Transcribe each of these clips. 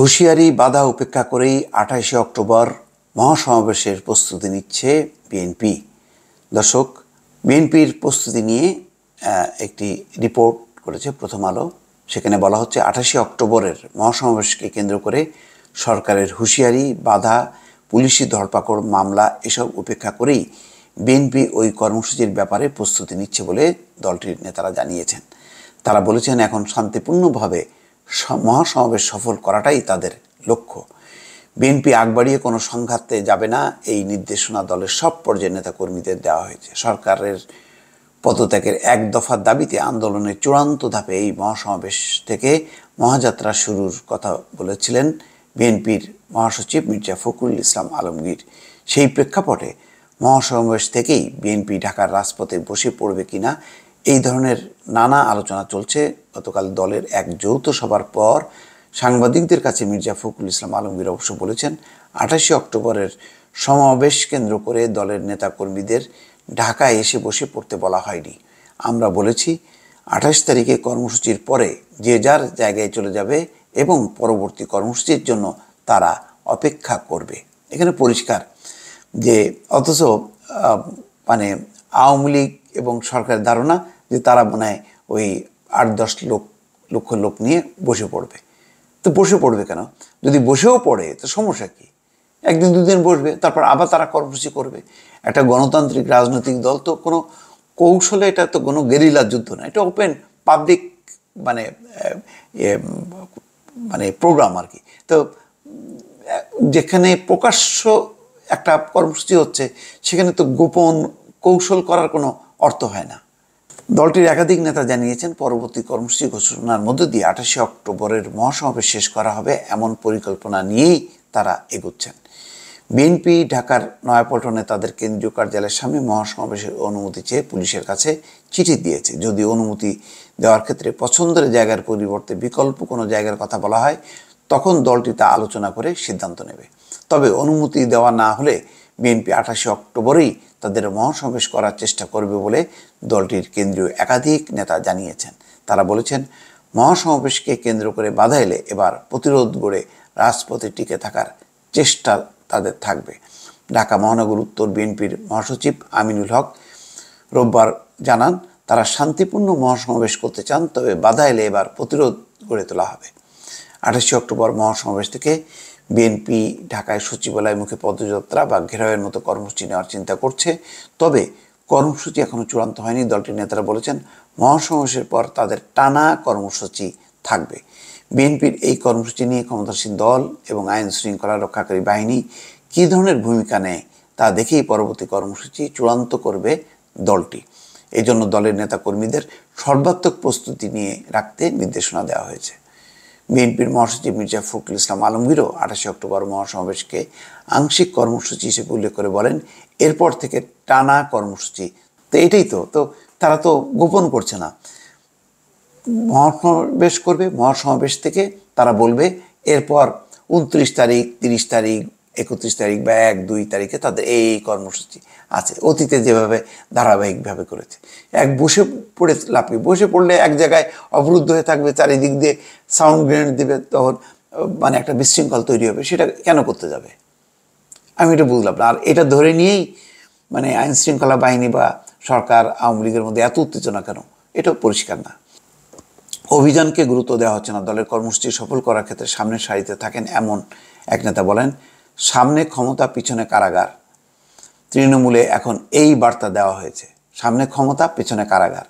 হুঁশিয়ারি বাধা উপেক্ষা করেই আঠাশে অক্টোবর মহাসমাবেশের প্রস্তুতি নিচ্ছে বিএনপি দর্শক বিএনপির প্রস্তুতি নিয়ে একটি রিপোর্ট করেছে প্রথম আলো সেখানে বলা হচ্ছে আঠাশে অক্টোবরের মহাসমাবেশকে কেন্দ্র করে সরকারের হুঁশিয়ারি বাধা পুলিশি ধরপাকড় মামলা এসব উপেক্ষা করেই বিএনপি ওই কর্মসূচির ব্যাপারে প্রস্তুতি নিচ্ছে বলে দলটির নেতারা জানিয়েছেন তারা বলেছেন এখন শান্তিপূর্ণভাবে মহাসমাবেশ সফল করাটাই তাদের লক্ষ্য বিএনপি আগ বাড়িয়ে কোনো সংঘাতে যাবে না এই নির্দেশনা দলের সব পর্যায়ের নেতাকর্মীদের দেওয়া হয়েছে সরকারের পদত্যাগের এক দফার দাবিতে আন্দোলনের চূড়ান্ত ধাপে এই মহাসমাবেশ থেকে মহাযাত্রা শুরুর কথা বলেছিলেন বিএনপির মহাসচিব মির্জা ফখরুল ইসলাম আলমগীর সেই প্রেক্ষাপটে মহাসমাবেশ থেকেই বিএনপি ঢাকার রাজপথে বসে পড়বে কিনা এই ধরনের নানা আলোচনা চলছে গতকাল দলের এক যৌথ সভার পর সাংবাদিকদের কাছে মির্জা ফখরুল ইসলাম আলমগীর অবশ্য বলেছেন আঠাশে অক্টোবরের সমাবেশ কেন্দ্র করে দলের নেতাকর্মীদের ঢাকায় এসে বসে পড়তে বলা হয়নি আমরা বলেছি আঠাশ তারিখে কর্মসূচির পরে যে যার জায়গায় চলে যাবে এবং পরবর্তী কর্মসূচির জন্য তারা অপেক্ষা করবে এখানে পরিষ্কার যে অথচ মানে আওয়ামী লীগ এবং সরকারের ধারণা যে তারা মনে হয় ওই আট দশ লোক লক্ষ লোক নিয়ে বসে পড়বে তো বসে পড়বে কেন যদি বসেও পড়ে তো সমস্যা কী একদিন দুদিন বসবে তারপর আবার তারা কর্মসূচি করবে একটা গণতান্ত্রিক রাজনৈতিক দল তো কোনো কৌশলে এটা তো কোনো গেরিলা যুদ্ধ না এটা ওপেন পাবলিক মানে মানে প্রোগ্রাম আর কি তো যেখানে প্রকাশ্য একটা কর্মসূচি হচ্ছে সেখানে তো গোপন কৌশল করার কোনো অর্থ হয় না দলটির একাধিক নেতা জানিয়েছেন পরবর্তী কর্মসূচি ঘোষণার মধ্য দিয়ে আঠাশে অক্টোবরের মহাসমাবেশ শেষ করা হবে এমন পরিকল্পনা নিয়েই তারা এগোচ্ছেন বিএনপি ঢাকার নয়াপল্টনে তাদের কেন্দ্রীয় কার্যালয়ের সামনে মহাসমাবেশের অনুমতি চেয়ে পুলিশের কাছে চিঠি দিয়েছে যদি অনুমতি দেওয়ার ক্ষেত্রে পছন্দের জায়গার পরিবর্তে বিকল্প কোনো জায়গার কথা বলা হয় তখন দলটি তা আলোচনা করে সিদ্ধান্ত নেবে তবে অনুমতি দেওয়া না হলে বিএনপি আঠাশে অক্টোবরেই তাদের মহাসমাবেশ করার চেষ্টা করবে বলে দলটির কেন্দ্রীয় একাধিক নেতা জানিয়েছেন তারা বলেছেন মহাসমাবেশকে কেন্দ্র করে বাধা এলে এবার প্রতিরোধ গড়ে রাজপথে টিকে থাকার চেষ্টা তাদের থাকবে ঢাকা মহানগর উত্তর বিএনপির মহাসচিব আমিনুল হক রোববার জানান তারা শান্তিপূর্ণ মহাসমাবেশ করতে চান তবে বাধা এলে এবার প্রতিরোধ গড়ে তোলা হবে আঠাশে অক্টোবর মহাসমাবেশ থেকে বিএনপি ঢাকায় সচিবালয় মুখে পদযাত্রা বা ঘেরাওয়ের মতো কর্মসূচি নেওয়ার চিন্তা করছে তবে কর্মসূচি এখনও চূড়ান্ত হয়নি দলটির নেতারা বলেছেন মহাসমাবেশের পর তাদের টানা কর্মসূচি থাকবে বিএনপির এই কর্মসূচি নিয়ে ক্ষমতাসীন দল এবং আইন শৃঙ্খলা রক্ষাকারী বাহিনী কী ধরনের ভূমিকা নেয় তা দেখেই পরবর্তী কর্মসূচি চূড়ান্ত করবে দলটি এজন্য দলের নেতাকর্মীদের সর্বাত্মক প্রস্তুতি নিয়ে রাখতে নির্দেশনা দেওয়া হয়েছে বিএনপির মহাসচিব মির্জা ফখরুল ইসলাম আলমগীরও আঠাশে অক্টোবর মহাসমাবেশকে আংশিক কর্মসূচি হিসেবে উল্লেখ করে বলেন এরপর থেকে টানা কর্মসূচি তো এটাই তো তো তারা তো গোপন করছে না মহাসমাবেশ করবে মহাসমাবেশ থেকে তারা বলবে এরপর উনত্রিশ তারিখ তিরিশ তারিখ একত্রিশ তারিখ বা এক দুই তারিখে তাদের এই কর্মসূচি আছে অতীতে যেভাবে ধারাবাহিকভাবে করেছে এক বসে পড়ে লাভ নেই বসে পড়লে এক জায়গায় অবরুদ্ধ হয়ে থাকবে চারিদিক দিয়ে সাউন্ড গ্রেনেড দেবে তখন মানে একটা বিশৃঙ্খল তৈরি হবে সেটা কেন করতে যাবে আমি এটা বুঝলাম না আর এটা ধরে নিয়েই মানে আইন শৃঙ্খলা বাহিনী বা সরকার আওয়ামী লীগের মধ্যে এত উত্তেজনা কেন এটাও পরিষ্কার না অভিযানকে গুরুত্ব দেওয়া হচ্ছে না দলের কর্মসূচি সফল করার ক্ষেত্রে সামনের সারিতে থাকেন এমন এক নেতা বলেন সামনে ক্ষমতা পিছনে কারাগার তৃণমূলে এখন এই বার্তা দেওয়া হয়েছে সামনে ক্ষমতা পেছনে কারাগার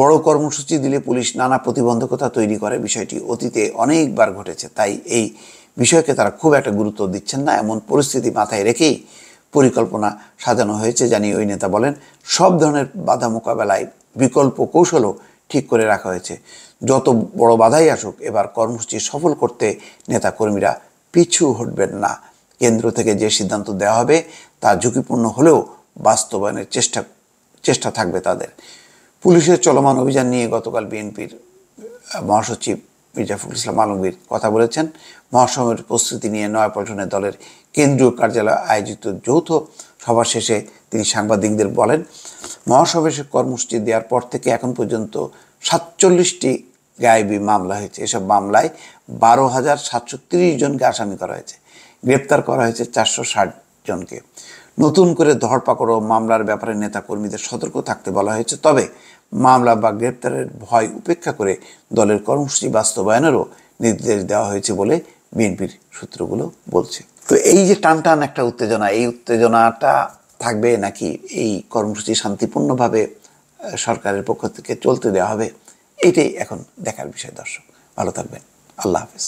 বড় কর্মসূচি দিলে পুলিশ নানা প্রতিবন্ধকতা তৈরি করে বিষয়টি অতীতে অনেকবার ঘটেছে তাই এই বিষয়কে তারা খুব একটা গুরুত্ব দিচ্ছেন না এমন পরিস্থিতি মাথায় রেখেই পরিকল্পনা সাজানো হয়েছে জানিয়ে ওই নেতা বলেন সব ধরনের বাধা মোকাবেলায় বিকল্প কৌশলও ঠিক করে রাখা হয়েছে যত বড় বাধাই আসুক এবার কর্মসূচি সফল করতে নেতা কর্মীরা পিছু হটবেন না কেন্দ্র থেকে যে সিদ্ধান্ত দেওয়া হবে তা ঝুঁকিপূর্ণ হলেও বাস্তবায়নের চেষ্টা চেষ্টা থাকবে তাদের পুলিশের চলমান অভিযান নিয়ে গতকাল বিএনপির মহাসচিব মির্জা ফখরুল ইসলাম আলমগীর কথা বলেছেন মহাসমের প্রস্তুতি নিয়ে নয়াপল্টনের দলের কেন্দ্রীয় কার্যালয়ে আয়োজিত যৌথ সভা শেষে তিনি সাংবাদিকদের বলেন মহাসমাবেশে কর্মসূচি দেওয়ার পর থেকে এখন পর্যন্ত সাতচল্লিশটি গায়েবী মামলা হয়েছে এসব মামলায় বারো হাজার সাতশো তিরিশ জনকে আসামি করা হয়েছে গ্রেপ্তার করা হয়েছে চারশো জনকে নতুন করে ধরপাকড় ও মামলার ব্যাপারে নেতাকর্মীদের সতর্ক থাকতে বলা হয়েছে তবে মামলা বা গ্রেপ্তারের ভয় উপেক্ষা করে দলের কর্মসূচি বাস্তবায়নেরও নির্দেশ দেওয়া হয়েছে বলে বিএনপির সূত্রগুলো বলছে তো এই যে টান টান একটা উত্তেজনা এই উত্তেজনাটা থাকবে নাকি এই কর্মসূচি শান্তিপূর্ণভাবে সরকারের পক্ষ থেকে চলতে দেওয়া হবে এটাই এখন দেখার বিষয় দর্শক ভালো থাকবেন আল্লাহ হাফিজ